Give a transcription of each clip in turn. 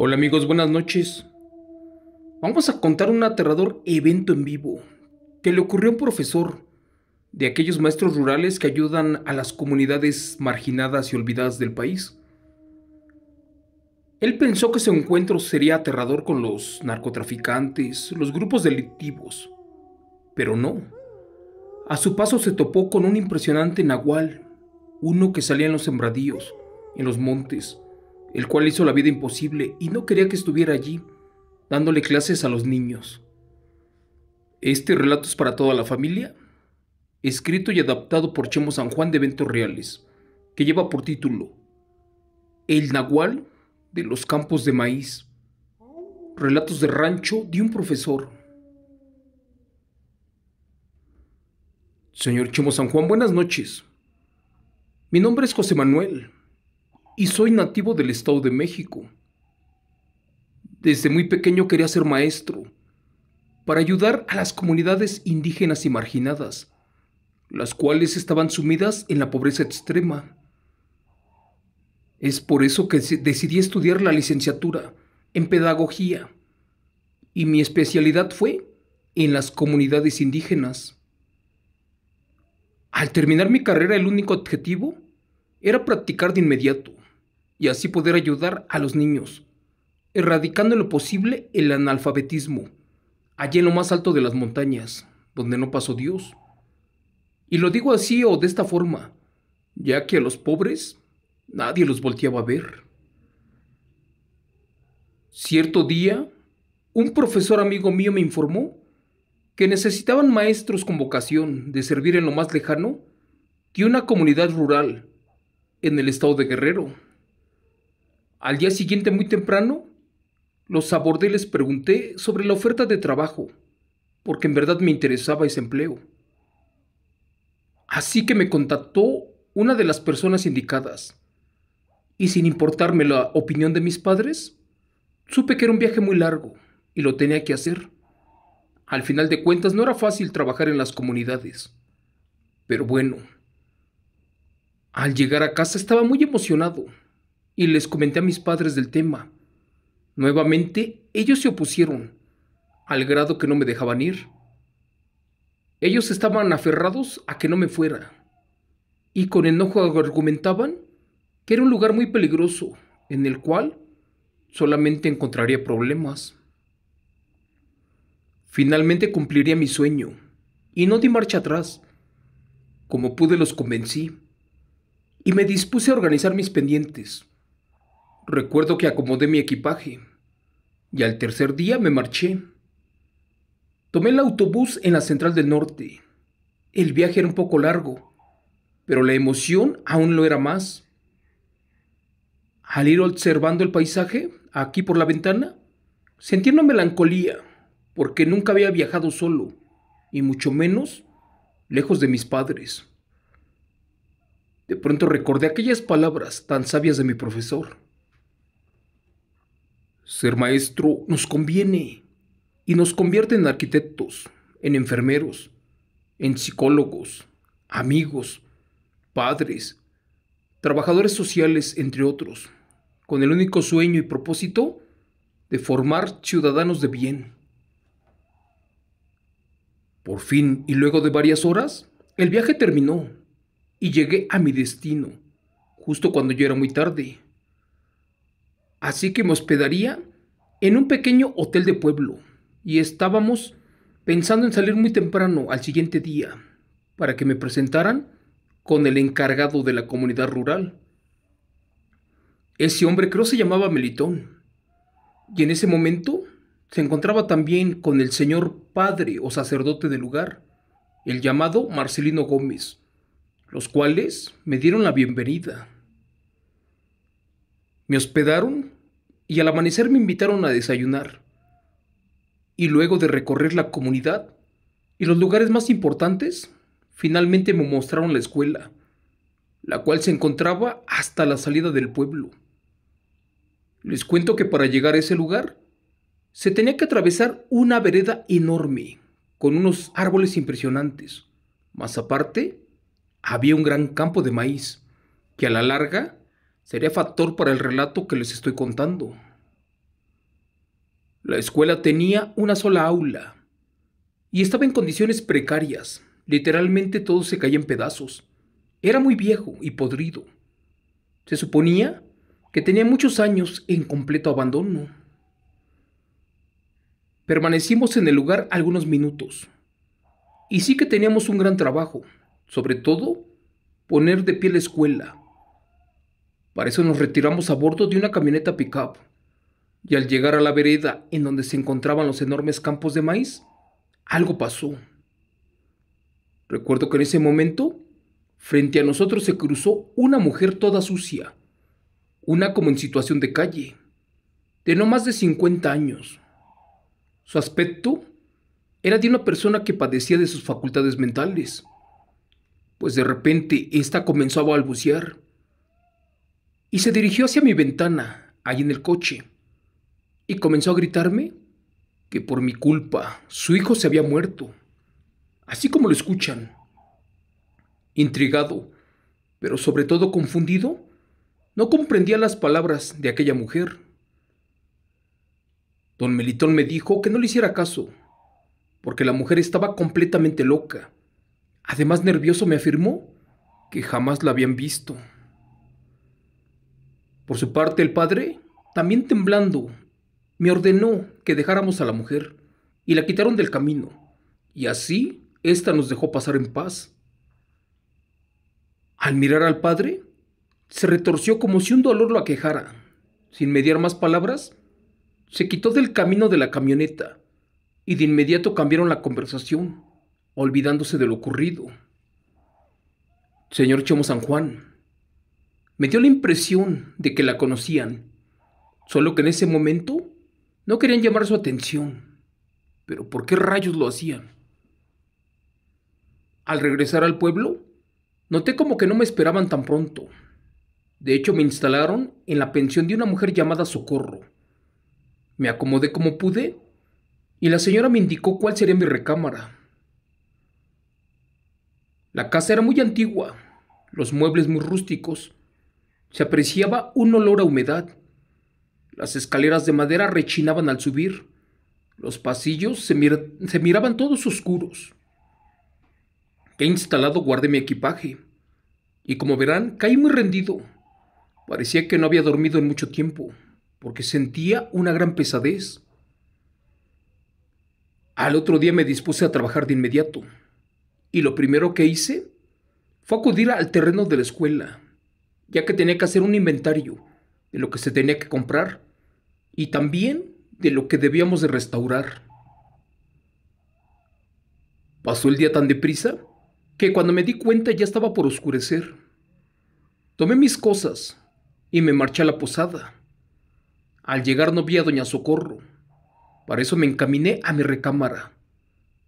Hola amigos, buenas noches. Vamos a contar un aterrador evento en vivo que le ocurrió a un profesor de aquellos maestros rurales que ayudan a las comunidades marginadas y olvidadas del país. Él pensó que su encuentro sería aterrador con los narcotraficantes, los grupos delictivos, pero no. A su paso se topó con un impresionante nahual, uno que salía en los sembradíos, en los montes, el cual hizo la vida imposible y no quería que estuviera allí, dándole clases a los niños. Este relato es para toda la familia, escrito y adaptado por Chemo San Juan de Eventos Reales, que lleva por título El Nahual de los Campos de Maíz. Relatos de rancho de un profesor. Señor Chemo San Juan, buenas noches. Mi nombre es José Manuel y soy nativo del Estado de México. Desde muy pequeño quería ser maestro, para ayudar a las comunidades indígenas y marginadas, las cuales estaban sumidas en la pobreza extrema. Es por eso que decidí estudiar la licenciatura en pedagogía y mi especialidad fue en las comunidades indígenas. Al terminar mi carrera el único objetivo era practicar de inmediato y así poder ayudar a los niños, erradicando en lo posible el analfabetismo, allí en lo más alto de las montañas, donde no pasó Dios. Y lo digo así o de esta forma, ya que a los pobres nadie los volteaba a ver. Cierto día, un profesor amigo mío me informó que necesitaban maestros con vocación de servir en lo más lejano que una comunidad rural en el estado de Guerrero. Al día siguiente, muy temprano, los abordé y les pregunté sobre la oferta de trabajo, porque en verdad me interesaba ese empleo. Así que me contactó una de las personas indicadas, y sin importarme la opinión de mis padres, supe que era un viaje muy largo y lo tenía que hacer. Al final de cuentas no era fácil trabajar en las comunidades, pero bueno, al llegar a casa estaba muy emocionado y les comenté a mis padres del tema. Nuevamente, ellos se opusieron, al grado que no me dejaban ir. Ellos estaban aferrados a que no me fuera, y con enojo argumentaban que era un lugar muy peligroso, en el cual solamente encontraría problemas. Finalmente cumpliría mi sueño, y no di marcha atrás. Como pude los convencí, y me dispuse a organizar mis pendientes Recuerdo que acomodé mi equipaje y al tercer día me marché. Tomé el autobús en la Central del Norte. El viaje era un poco largo, pero la emoción aún lo era más. Al ir observando el paisaje, aquí por la ventana, sentí una melancolía, porque nunca había viajado solo, y mucho menos lejos de mis padres. De pronto recordé aquellas palabras tan sabias de mi profesor. Ser maestro nos conviene y nos convierte en arquitectos, en enfermeros, en psicólogos, amigos, padres, trabajadores sociales, entre otros, con el único sueño y propósito de formar ciudadanos de bien. Por fin, y luego de varias horas, el viaje terminó y llegué a mi destino, justo cuando yo era muy tarde. Así que me hospedaría en un pequeño hotel de pueblo y estábamos pensando en salir muy temprano al siguiente día para que me presentaran con el encargado de la comunidad rural. Ese hombre creo se llamaba Melitón y en ese momento se encontraba también con el señor padre o sacerdote del lugar, el llamado Marcelino Gómez, los cuales me dieron la bienvenida. Me hospedaron y al amanecer me invitaron a desayunar. Y luego de recorrer la comunidad y los lugares más importantes, finalmente me mostraron la escuela, la cual se encontraba hasta la salida del pueblo. Les cuento que para llegar a ese lugar se tenía que atravesar una vereda enorme, con unos árboles impresionantes. Más aparte, había un gran campo de maíz, que a la larga sería factor para el relato que les estoy contando. La escuela tenía una sola aula y estaba en condiciones precarias. Literalmente todo se caía en pedazos. Era muy viejo y podrido. Se suponía que tenía muchos años en completo abandono. Permanecimos en el lugar algunos minutos. Y sí que teníamos un gran trabajo, sobre todo poner de pie la escuela para eso nos retiramos a bordo de una camioneta pickup. Y al llegar a la vereda en donde se encontraban los enormes campos de maíz, algo pasó. Recuerdo que en ese momento, frente a nosotros se cruzó una mujer toda sucia, una como en situación de calle, de no más de 50 años. Su aspecto era de una persona que padecía de sus facultades mentales, pues de repente ésta comenzó a balbucear y se dirigió hacia mi ventana, ahí en el coche, y comenzó a gritarme que por mi culpa su hijo se había muerto, así como lo escuchan. Intrigado, pero sobre todo confundido, no comprendía las palabras de aquella mujer. Don Melitón me dijo que no le hiciera caso, porque la mujer estaba completamente loca. Además, nervioso me afirmó que jamás la habían visto. Por su parte, el padre, también temblando, me ordenó que dejáramos a la mujer y la quitaron del camino. Y así, ésta nos dejó pasar en paz. Al mirar al padre, se retorció como si un dolor lo aquejara. Sin mediar más palabras, se quitó del camino de la camioneta y de inmediato cambiaron la conversación, olvidándose de lo ocurrido. Señor Chemo San Juan, me dio la impresión de que la conocían, solo que en ese momento no querían llamar su atención. Pero ¿por qué rayos lo hacían? Al regresar al pueblo, noté como que no me esperaban tan pronto. De hecho, me instalaron en la pensión de una mujer llamada Socorro. Me acomodé como pude y la señora me indicó cuál sería mi recámara. La casa era muy antigua, los muebles muy rústicos se apreciaba un olor a humedad. Las escaleras de madera rechinaban al subir. Los pasillos se, miraban todos oscuros. He instalado guardé mi equipaje. Y como verán, caí muy rendido. Parecía que no había dormido en mucho tiempo, porque sentía una gran pesadez. Al otro día me dispuse a trabajar de inmediato, y lo primero que hice fue acudir al terreno de la escuela ya que tenía que hacer un inventario de lo que se tenía que comprar y también de lo que debíamos de restaurar. Pasó el día tan deprisa que cuando me di cuenta ya estaba por oscurecer. Tomé mis cosas y me marché a la posada. Al llegar no vi a Doña Socorro. Para eso me encaminé a mi recámara.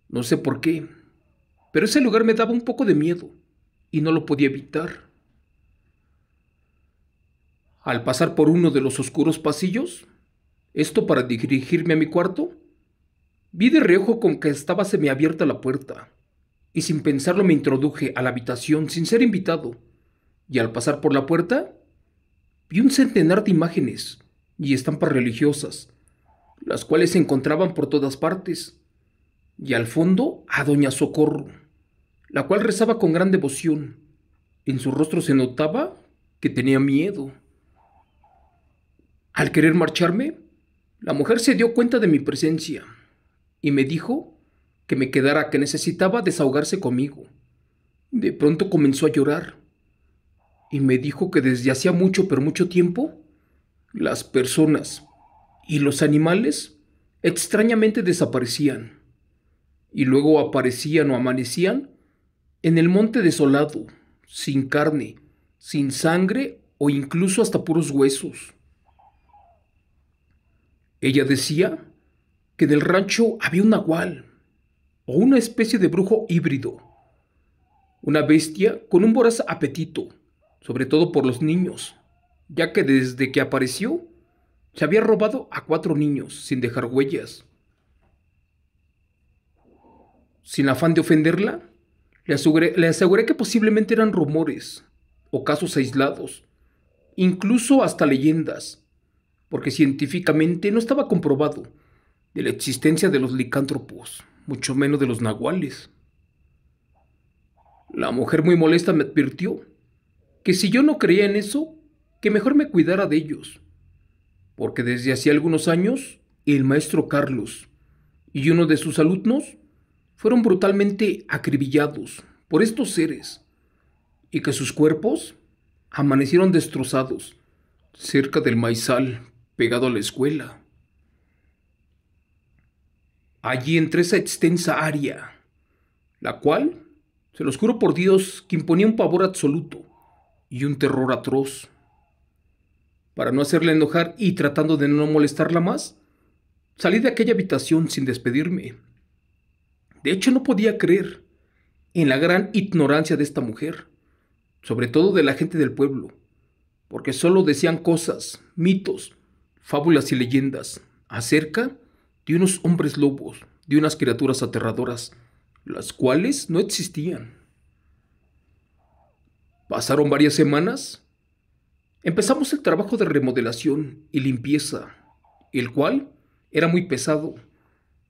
No sé por qué, pero ese lugar me daba un poco de miedo y no lo podía evitar al pasar por uno de los oscuros pasillos, esto para dirigirme a mi cuarto, vi de reojo con que estaba semiabierta la puerta, y sin pensarlo me introduje a la habitación sin ser invitado, y al pasar por la puerta, vi un centenar de imágenes y estampas religiosas, las cuales se encontraban por todas partes, y al fondo a Doña Socorro, la cual rezaba con gran devoción. En su rostro se notaba que tenía miedo. Al querer marcharme, la mujer se dio cuenta de mi presencia y me dijo que me quedara, que necesitaba desahogarse conmigo. De pronto comenzó a llorar y me dijo que desde hacía mucho, pero mucho tiempo, las personas y los animales extrañamente desaparecían y luego aparecían o amanecían en el monte desolado, sin carne, sin sangre o incluso hasta puros huesos. Ella decía que del rancho había un nahual, o una especie de brujo híbrido, una bestia con un voraz apetito, sobre todo por los niños, ya que desde que apareció se había robado a cuatro niños sin dejar huellas. Sin afán de ofenderla, le aseguré que posiblemente eran rumores o casos aislados, incluso hasta leyendas porque científicamente no estaba comprobado de la existencia de los licántropos, mucho menos de los nahuales. La mujer muy molesta me advirtió que si yo no creía en eso, que mejor me cuidara de ellos, porque desde hacía algunos años el maestro Carlos y uno de sus alumnos fueron brutalmente acribillados por estos seres y que sus cuerpos amanecieron destrozados cerca del maizal pegado a la escuela. Allí entre esa extensa área, la cual, se los juro por Dios, que imponía un pavor absoluto y un terror atroz. Para no hacerla enojar y tratando de no molestarla más, salí de aquella habitación sin despedirme. De hecho, no podía creer en la gran ignorancia de esta mujer, sobre todo de la gente del pueblo, porque solo decían cosas, mitos, fábulas y leyendas acerca de unos hombres lobos, de unas criaturas aterradoras, las cuales no existían. Pasaron varias semanas. Empezamos el trabajo de remodelación y limpieza, el cual era muy pesado.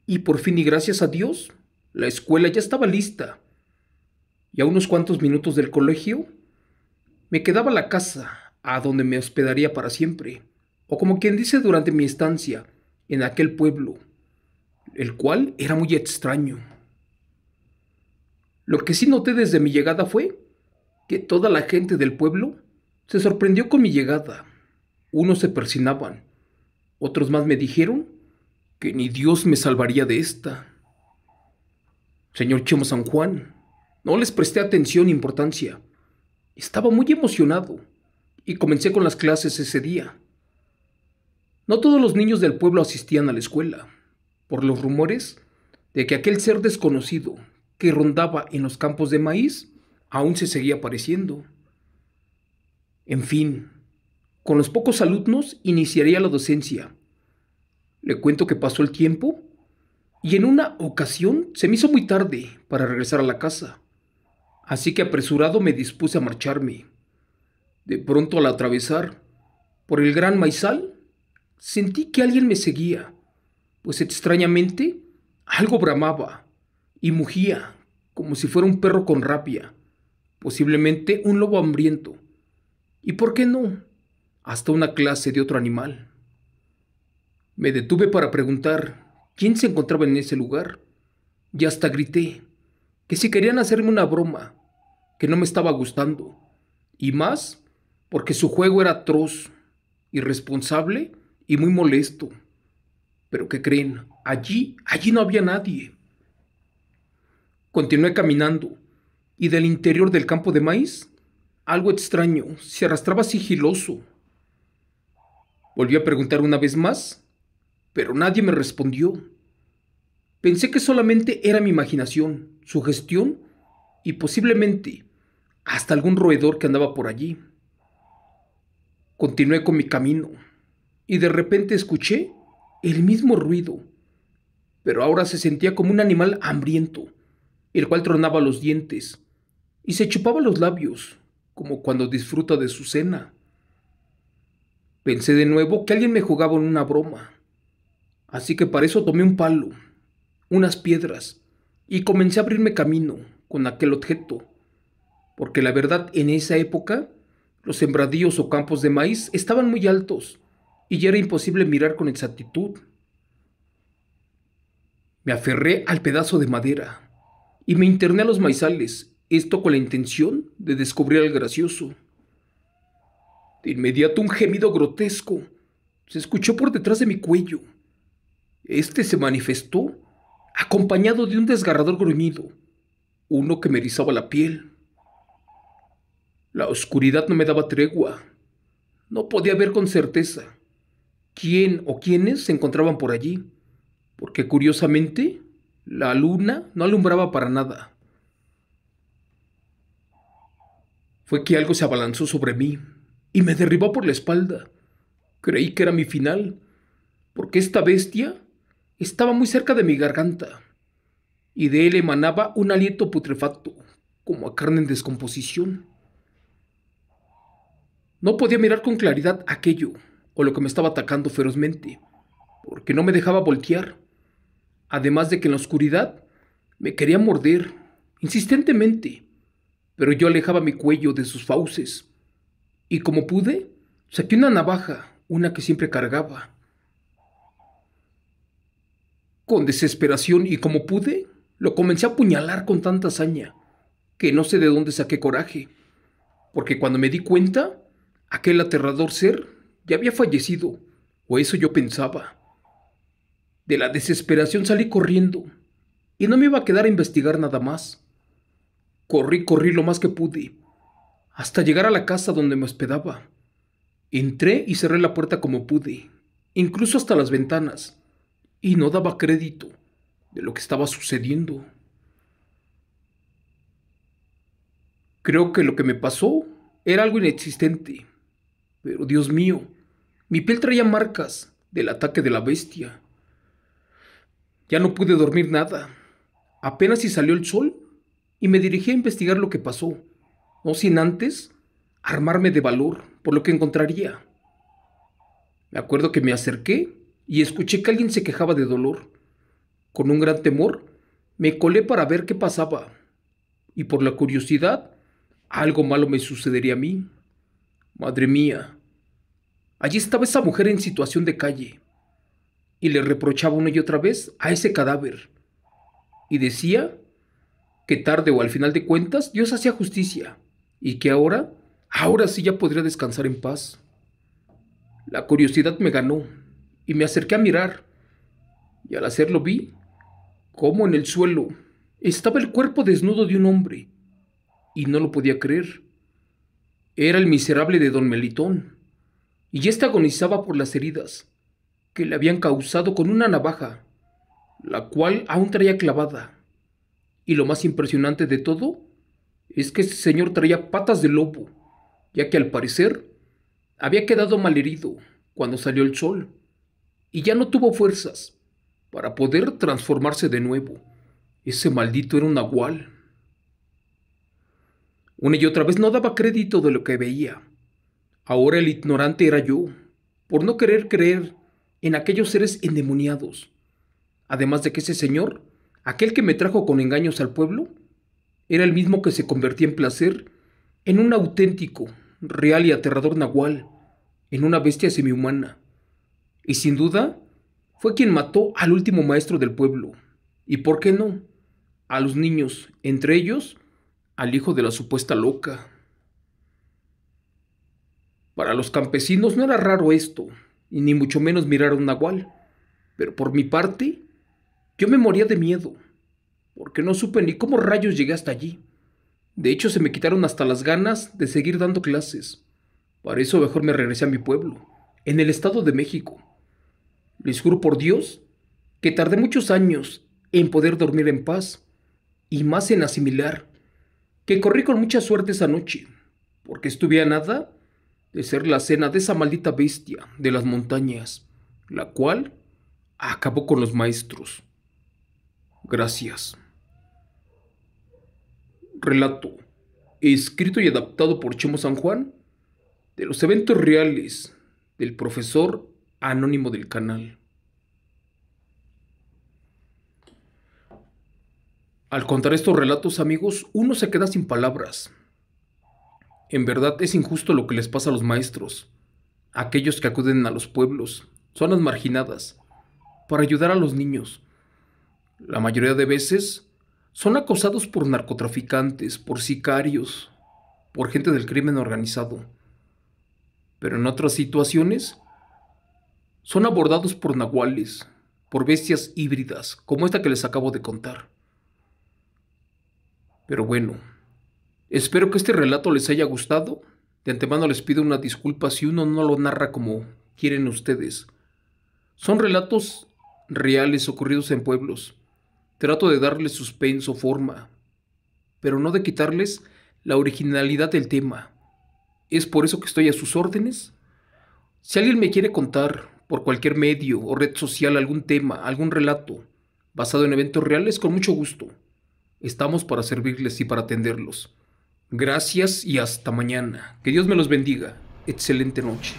Y por fin y gracias a Dios, la escuela ya estaba lista. Y a unos cuantos minutos del colegio, me quedaba la casa, a donde me hospedaría para siempre o como quien dice durante mi estancia en aquel pueblo, el cual era muy extraño. Lo que sí noté desde mi llegada fue que toda la gente del pueblo se sorprendió con mi llegada. Unos se persinaban, otros más me dijeron que ni Dios me salvaría de esta. Señor Chimo San Juan, no les presté atención ni e importancia. Estaba muy emocionado y comencé con las clases ese día. No todos los niños del pueblo asistían a la escuela, por los rumores de que aquel ser desconocido que rondaba en los campos de maíz aún se seguía apareciendo. En fin, con los pocos alumnos iniciaría la docencia. Le cuento que pasó el tiempo y en una ocasión se me hizo muy tarde para regresar a la casa, así que apresurado me dispuse a marcharme. De pronto al atravesar por el gran maizal, sentí que alguien me seguía, pues extrañamente algo bramaba y mugía como si fuera un perro con rabia, posiblemente un lobo hambriento, y por qué no, hasta una clase de otro animal. Me detuve para preguntar quién se encontraba en ese lugar, y hasta grité que si querían hacerme una broma, que no me estaba gustando, y más porque su juego era atroz, irresponsable y muy molesto. Pero ¿qué creen? Allí, allí no había nadie. Continué caminando, y del interior del campo de maíz, algo extraño se arrastraba sigiloso. Volví a preguntar una vez más, pero nadie me respondió. Pensé que solamente era mi imaginación, su gestión y posiblemente hasta algún roedor que andaba por allí. Continué con mi camino y de repente escuché el mismo ruido, pero ahora se sentía como un animal hambriento, el cual tronaba los dientes y se chupaba los labios, como cuando disfruta de su cena. Pensé de nuevo que alguien me jugaba en una broma, así que para eso tomé un palo, unas piedras, y comencé a abrirme camino con aquel objeto, porque la verdad en esa época los sembradíos o campos de maíz estaban muy altos y ya era imposible mirar con exactitud. Me aferré al pedazo de madera y me interné a los maizales, esto con la intención de descubrir al gracioso. De inmediato un gemido grotesco se escuchó por detrás de mi cuello. Este se manifestó acompañado de un desgarrador gruñido, uno que me erizaba la piel. La oscuridad no me daba tregua. No podía ver con certeza quién o quiénes se encontraban por allí, porque curiosamente la luna no alumbraba para nada. Fue que algo se abalanzó sobre mí y me derribó por la espalda. Creí que era mi final, porque esta bestia estaba muy cerca de mi garganta y de él emanaba un aliento putrefacto, como a carne en descomposición. No podía mirar con claridad aquello o lo que me estaba atacando ferozmente, porque no me dejaba voltear, además de que en la oscuridad me quería morder insistentemente, pero yo alejaba mi cuello de sus fauces, y como pude, saqué una navaja, una que siempre cargaba. Con desesperación y como pude, lo comencé a apuñalar con tanta hazaña, que no sé de dónde saqué coraje, porque cuando me di cuenta, aquel aterrador ser ya había fallecido, o eso yo pensaba. De la desesperación salí corriendo, y no me iba a quedar a investigar nada más. Corrí, corrí lo más que pude, hasta llegar a la casa donde me hospedaba. Entré y cerré la puerta como pude, incluso hasta las ventanas, y no daba crédito de lo que estaba sucediendo. Creo que lo que me pasó era algo inexistente, pero Dios mío, mi piel traía marcas del ataque de la bestia. Ya no pude dormir nada. Apenas si salió el sol y me dirigí a investigar lo que pasó, no sin antes armarme de valor por lo que encontraría. Me acuerdo que me acerqué y escuché que alguien se quejaba de dolor. Con un gran temor, me colé para ver qué pasaba. Y por la curiosidad, algo malo me sucedería a mí. Madre mía, Allí estaba esa mujer en situación de calle y le reprochaba una y otra vez a ese cadáver y decía que tarde o al final de cuentas Dios hacía justicia y que ahora, ahora sí ya podría descansar en paz. La curiosidad me ganó y me acerqué a mirar y al hacerlo vi cómo en el suelo estaba el cuerpo desnudo de un hombre y no lo podía creer. Era el miserable de don Melitón y está agonizaba por las heridas que le habían causado con una navaja, la cual aún traía clavada. Y lo más impresionante de todo es que ese señor traía patas de lobo, ya que al parecer había quedado malherido cuando salió el sol, y ya no tuvo fuerzas para poder transformarse de nuevo. Ese maldito era un nahual. Una y otra vez no daba crédito de lo que veía. Ahora el ignorante era yo, por no querer creer en aquellos seres endemoniados. Además de que ese señor, aquel que me trajo con engaños al pueblo, era el mismo que se convertía en placer en un auténtico, real y aterrador nahual, en una bestia semihumana. Y sin duda, fue quien mató al último maestro del pueblo. ¿Y por qué no? A los niños, entre ellos, al hijo de la supuesta loca. Para los campesinos no era raro esto, y ni mucho menos mirar a un nahual. Pero por mi parte, yo me moría de miedo, porque no supe ni cómo rayos llegué hasta allí. De hecho, se me quitaron hasta las ganas de seguir dando clases. Para eso mejor me regresé a mi pueblo, en el Estado de México. Les juro por Dios que tardé muchos años en poder dormir en paz, y más en asimilar, que corrí con mucha suerte esa noche, porque estuve a nada de ser la cena de esa maldita bestia de las montañas, la cual acabó con los maestros. Gracias. Relato, escrito y adaptado por Chemo San Juan, de los eventos reales del profesor anónimo del canal. Al contar estos relatos, amigos, uno se queda sin palabras en verdad es injusto lo que les pasa a los maestros, aquellos que acuden a los pueblos, zonas marginadas, para ayudar a los niños. La mayoría de veces son acosados por narcotraficantes, por sicarios, por gente del crimen organizado. Pero en otras situaciones son abordados por nahuales, por bestias híbridas, como esta que les acabo de contar. Pero bueno, Espero que este relato les haya gustado. De antemano les pido una disculpa si uno no lo narra como quieren ustedes. Son relatos reales ocurridos en pueblos. Trato de darles suspenso, forma, pero no de quitarles la originalidad del tema. Es por eso que estoy a sus órdenes. Si alguien me quiere contar por cualquier medio o red social algún tema, algún relato basado en eventos reales, con mucho gusto. Estamos para servirles y para atenderlos. Gracias y hasta mañana. Que Dios me los bendiga. Excelente noche.